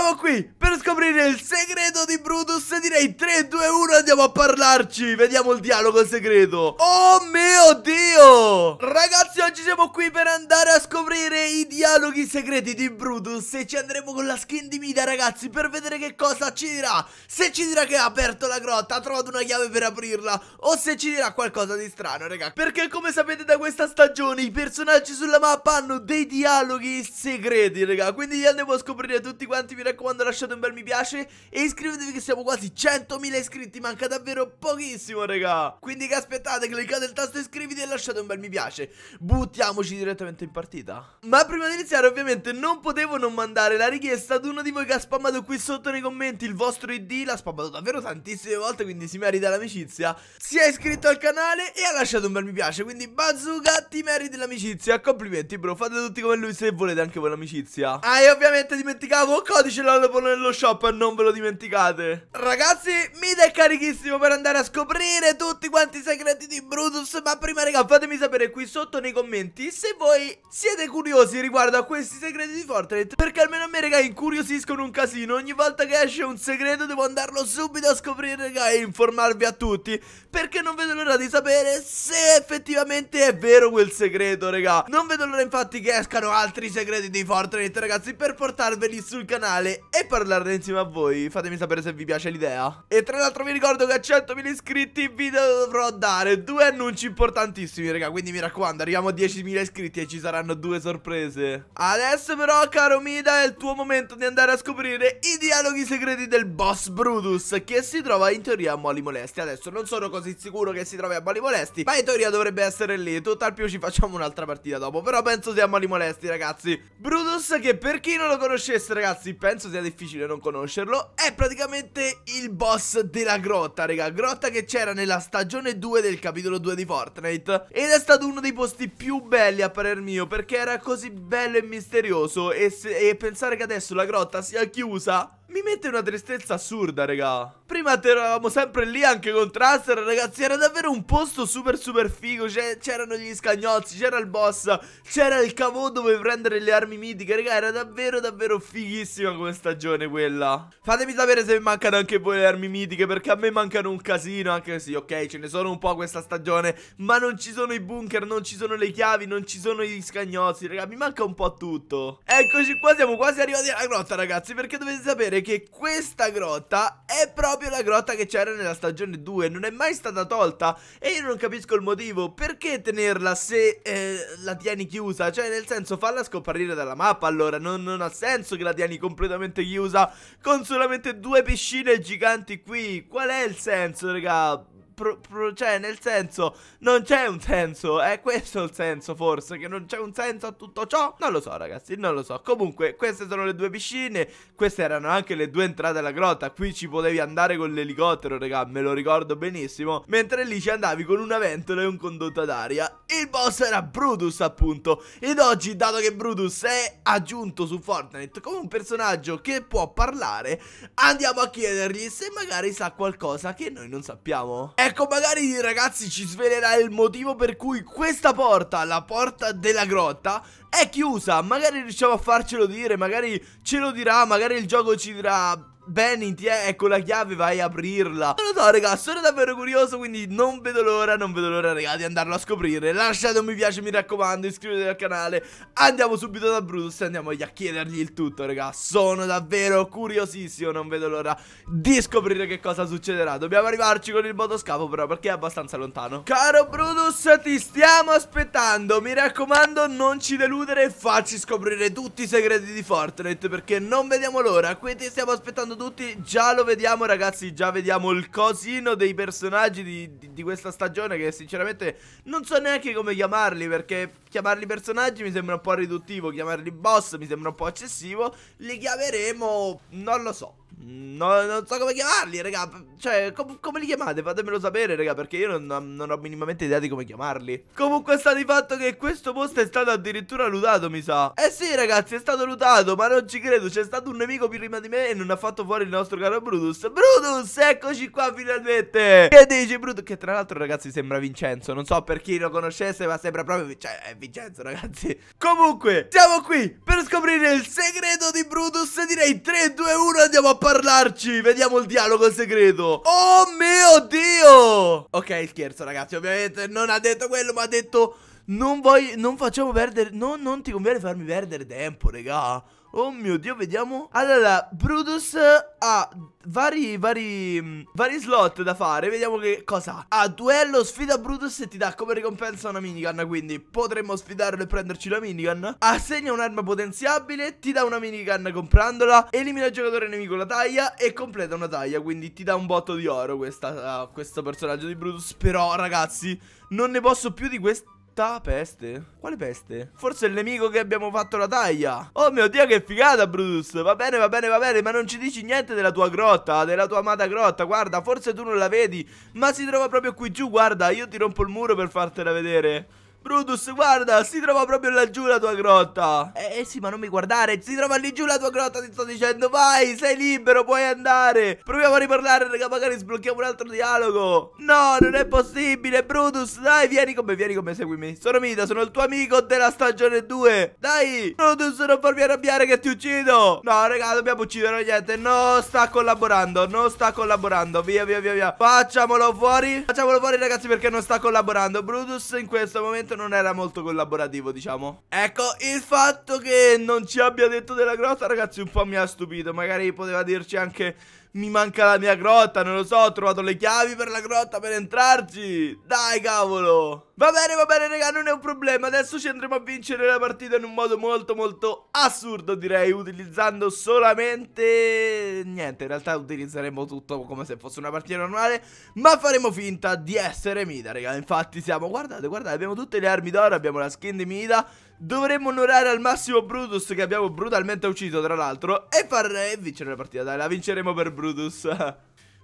siamo qui per scoprire il segreto di Brutus Direi 3, 2, 1 andiamo a parlarci Vediamo il dialogo segreto Oh mio dio Ragazzi oggi siamo qui per andare a scoprire i dialoghi segreti di Brutus E ci andremo con la skin di Mida ragazzi per vedere che cosa ci dirà Se ci dirà che ha aperto la grotta, ha trovato una chiave per aprirla O se ci dirà qualcosa di strano ragazzi Perché come sapete da questa stagione i personaggi sulla mappa hanno dei dialoghi segreti ragazzi Quindi li andiamo a scoprire tutti quanti mi raccomando lasciate un bel mi piace e iscrivetevi che siamo quasi 100.000 iscritti, manca davvero pochissimo raga Quindi che aspettate, cliccate il tasto iscriviti e lasciate un bel mi piace Buttiamoci direttamente in partita Ma prima di iniziare ovviamente non potevo non mandare la richiesta ad uno di voi che ha spammato qui sotto nei commenti il vostro id L'ha spammato davvero tantissime volte quindi si merita l'amicizia Si è iscritto al canale e ha lasciato un bel mi piace quindi Bazooka ti meriti l'amicizia Complimenti bro, fate tutti come lui se volete anche voi l'amicizia Ah e ovviamente dimenticavo codice Scrivetecelo al Ponello Shop e non ve lo dimenticate Ragazzi mi è carichissimo per andare a scoprire tutti quanti i segreti di Brutus Ma prima raga fatemi sapere qui sotto nei commenti se voi siete curiosi riguardo a questi segreti di Fortnite Perché almeno a me raga incuriosiscono un casino Ogni volta che esce un segreto devo andarlo subito a scoprire raga e informarvi a tutti Perché non vedo l'ora di sapere se effettivamente è vero quel segreto raga Non vedo l'ora infatti che escano altri segreti di Fortnite ragazzi per portarveli sul canale giocare e parlarne insieme a voi. Fatemi sapere se vi piace l'idea. E tra l'altro vi ricordo che a 100.000 iscritti vi dovrò dare due annunci importantissimi, raga. Quindi mi raccomando, arriviamo a 10.000 iscritti e ci saranno due sorprese. Adesso però, caro Mida, è il tuo momento di andare a scoprire i dialoghi segreti del boss Brutus che si trova in teoria a Molly Molesti. Adesso non sono così sicuro che si trovi a Molly Molesti, ma in teoria dovrebbe essere lì. Tutt'al più ci facciamo un'altra partita dopo, però penso sia a Moli Molesti, ragazzi. Brutus che per chi non lo conoscesse, ragazzi, penso penso sia difficile non conoscerlo È praticamente il boss della grotta, raga Grotta che c'era nella stagione 2 del capitolo 2 di Fortnite Ed è stato uno dei posti più belli a parer mio Perché era così bello e misterioso E, se, e pensare che adesso la grotta sia chiusa mi mette una tristezza assurda, raga. Prima eravamo sempre lì anche con Traster, ragazzi. Era davvero un posto super super figo. C'erano gli scagnozzi, c'era il boss, c'era il cavò dove prendere le armi mitiche. Raga, era davvero davvero fighissima come stagione quella. Fatemi sapere se vi mancano anche voi le armi mitiche, perché a me mancano un casino. Anche sì, ok, ce ne sono un po' questa stagione. Ma non ci sono i bunker, non ci sono le chiavi, non ci sono gli scagnozzi, raga. Mi manca un po' tutto. Eccoci qua, siamo quasi arrivati alla grotta, ragazzi. Perché dovete sapere che questa grotta è proprio la grotta che c'era nella stagione 2 Non è mai stata tolta e io non capisco il motivo Perché tenerla se eh, la tieni chiusa? Cioè nel senso falla scomparire dalla mappa allora non, non, ha senso che la tieni completamente chiusa Con solamente due piscine giganti qui Qual è il senso raga? pro, pro, cioè nel senso, non c'è un senso, è questo il senso forse, che non c'è un senso a tutto ciò? Non lo so ragazzi, non lo so. Comunque, queste sono le due piscine, queste erano anche le due entrate alla grotta, qui ci potevi andare con l'elicottero, raga, me lo ricordo benissimo, mentre lì ci andavi con una ventola e un condotto d'aria. Il boss era Brutus appunto, ed oggi dato che Brutus è aggiunto su Fortnite come un personaggio che può parlare, andiamo a chiedergli se magari sa qualcosa che noi non sappiamo. Ecco Ecco, magari ragazzi ci svelerà il motivo per cui questa porta, la porta della grotta, è chiusa. Magari riusciamo a farcelo dire, magari ce lo dirà, magari il gioco ci dirà Benny, ti ecco la chiave, vai a aprirla. Non lo so, raga, sono davvero curioso, quindi non vedo l'ora, non vedo l'ora, raga, di andarlo a scoprire. Lasciate un mi piace, mi raccomando, iscrivetevi al canale. Andiamo subito da Brutus e andiamo a chiedergli il tutto, raga. Sono davvero curiosissimo, non vedo l'ora di scoprire che cosa succederà. Dobbiamo arrivarci con il motoscafo, però, perché è abbastanza lontano. Caro Brutus, ti stiamo aspettando. Mi raccomando, non ci deludere e facci scoprire tutti i segreti di Fortnite, perché non vediamo l'ora. Quindi stiamo aspettando tutti Già lo vediamo ragazzi Già vediamo il cosino dei personaggi di, di, di, questa stagione Che sinceramente non so neanche come chiamarli Perché chiamarli personaggi mi sembra un po' riduttivo Chiamarli boss mi sembra un po' eccessivo Li chiameremo, non lo so No, non so come chiamarli, raga. Cioè, com come li chiamate? Fatemelo sapere, raga, perché io non, non, ho minimamente idea di come chiamarli. Comunque sta di fatto che questo posto è stato addirittura lootato, mi sa. Eh sì, ragazzi, è stato lootato, ma non ci credo. C'è stato un nemico prima di me e non ha fatto fuori il nostro caro Brutus. Brutus, eccoci qua finalmente. Che dici, Brutus? Che tra l'altro, ragazzi, sembra Vincenzo. Non so per chi lo conoscesse, ma sembra proprio... Cioè, è Vincenzo, ragazzi. Comunque, siamo qui per scoprire il segreto di Brutus. Direi 3, 2, 1, andiamo a parlare parlarci Vediamo il dialogo segreto Oh mio dio Ok scherzo ragazzi ovviamente non ha detto quello ma ha detto Non, voglio, non facciamo perdere no, Non ti conviene farmi perdere tempo raga Oh mio Dio, vediamo. Allora, Brutus ha vari, vari, mm, vari slot da fare. Vediamo che cosa ha. Ah, duello, sfida Brutus e ti dà come ricompensa una minigun. Quindi potremmo sfidarlo e prenderci la minigun. Assegna un'arma potenziabile, ti dà una minigun comprandola. Elimina il giocatore nemico la taglia e completa una taglia. Quindi ti dà un botto di oro questa, uh, questo personaggio di Brutus. Però, ragazzi, non ne posso più di questo peste? Quale peste? Forse è il nemico che abbiamo fatto la taglia Oh mio dio che figata Brutus Va bene va bene va bene ma non ci dici niente della tua grotta Della tua amata grotta Guarda forse tu non la vedi Ma si trova proprio qui giù guarda Io ti rompo il muro per fartela vedere Brutus, guarda, si trova proprio laggiù la tua grotta. Eh, eh, sì, ma non mi guardare, si trova lì giù la tua grotta, ti sto dicendo, vai, sei libero, puoi andare. Proviamo a riparlare, raga, magari sblocchiamo un altro dialogo. No, non è possibile, Brutus, dai, vieni con me, vieni con me, seguimi. Sono Mida, sono il tuo amico della stagione 2. Dai, Brutus, non farmi arrabbiare che ti uccido. No, raga, dobbiamo uccidere niente, non sta collaborando, non sta collaborando, via, via, via, via. Facciamolo fuori, facciamolo fuori, ragazzi, perché non sta collaborando. Brutus in questo momento momento non era molto collaborativo, diciamo. Ecco, il fatto che non ci abbia detto della grotta, ragazzi, un po' mi ha stupito. Magari poteva dirci anche mi manca la mia grotta, non lo so, ho trovato le chiavi per la grotta per entrarci Dai cavolo Va bene, va bene raga, non è un problema, adesso ci andremo a vincere la partita in un modo molto molto assurdo direi Utilizzando solamente... niente, in realtà utilizzeremo tutto come se fosse una partita normale Ma faremo finta di essere Mida raga, infatti siamo... guardate, guardate, abbiamo tutte le armi d'oro, abbiamo la skin di Mida Dovremmo onorare al massimo Brutus che abbiamo brutalmente ucciso tra l'altro E far eh, vincere la partita, dai, la vinceremo per Brutus Brutus.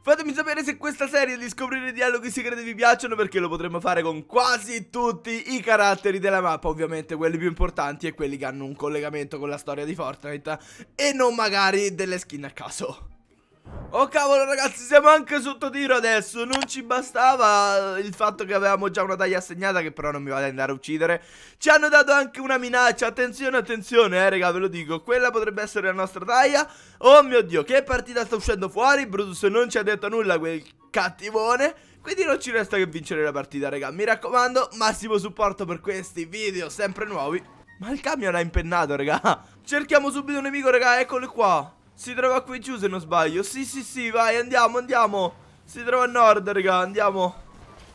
Fatemi sapere se questa serie di scoprire dialoghi segreti vi piacciono perché lo potremmo fare con quasi tutti i caratteri della mappa, ovviamente quelli più importanti e quelli che hanno un collegamento con la storia di Fortnite e non magari delle skin a caso. Oh cavolo ragazzi siamo anche sotto tiro adesso Non ci bastava il fatto che avevamo già una taglia assegnata Che però non mi vale andare a uccidere Ci hanno dato anche una minaccia Attenzione attenzione eh raga ve lo dico Quella potrebbe essere la nostra taglia Oh mio dio che partita sta uscendo fuori Brutus non ci ha detto nulla quel cattivone quindi non ci resta che vincere la partita raga Mi raccomando massimo supporto per questi video sempre nuovi Ma il camion ha impennato raga Cerchiamo subito un nemico raga eccolo qua si trova qui giù se non sbaglio Sì sì sì vai andiamo andiamo Si trova a nord raga andiamo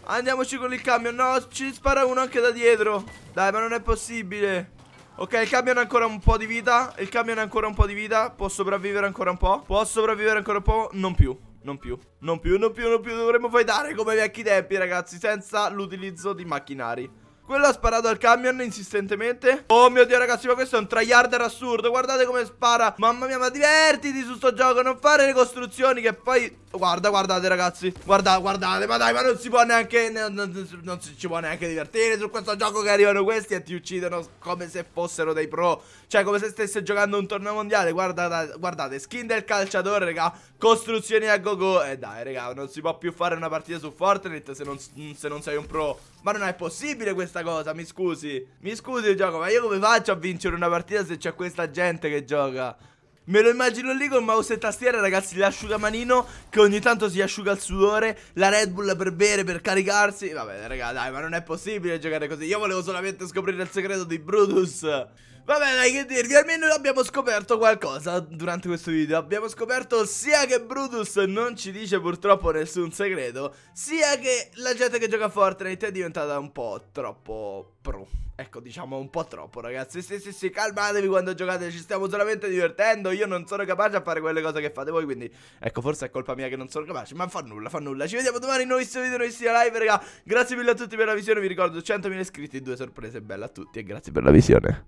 Andiamoci con il camion No ci spara uno anche da dietro Dai ma non è possibile Ok, il camion ha ancora un po' di vita. Il camion ha ancora un po' di vita. Può sopravvivere ancora un po'. Può sopravvivere ancora un po'. Non più. Non più, non più, non più, non più. Dovremmo fightare come vecchi tempi, ragazzi. Senza l'utilizzo di macchinari. Quello ha sparato al camion insistentemente Oh mio dio ragazzi ma questo è un tryharder assurdo Guardate come spara Mamma mia ma divertiti su sto gioco Non fare le costruzioni che poi Guarda guardate ragazzi Guarda guardate ma dai ma non si può neanche Non, non, non si, ci può neanche divertire su questo gioco che arrivano questi e ti uccidono Come se fossero dei pro Cioè come se stesse giocando un torneo mondiale Guardate, guardate skin del calciatore raga Costruzioni a go go E eh, dai raga non si può più fare una partita su Fortnite se non, se non sei un pro Ma non è possibile questa questa cosa, mi scusi. Mi scusi, gioco, ma io come faccio a vincere una partita se c'è questa gente che gioca? Me lo immagino lì con mouse e tastiera, ragazzi, l'asciugamanino che ogni tanto si asciuga il sudore, la Red Bull per bere, per caricarsi. Vabbè, raga, dai, ma non è possibile giocare così. Io volevo solamente scoprire il segreto di Brutus. Vabbè dai che dirvi Almeno abbiamo scoperto qualcosa durante questo video Abbiamo scoperto sia che Brutus non ci dice purtroppo nessun segreto Sia che la gente che gioca a Fortnite è diventata un po' troppo pro Ecco diciamo un po' troppo ragazzi Sì sì sì calmatevi quando giocate Ci stiamo solamente divertendo Io non sono capace a fare quelle cose che fate voi Quindi ecco forse è colpa mia che non sono capace Ma fa nulla fa nulla Ci vediamo domani in un nuovissimo video Nuovissima live raga Grazie mille a tutti per la visione Vi ricordo 100.000 iscritti Due sorprese belle a tutti E grazie per la visione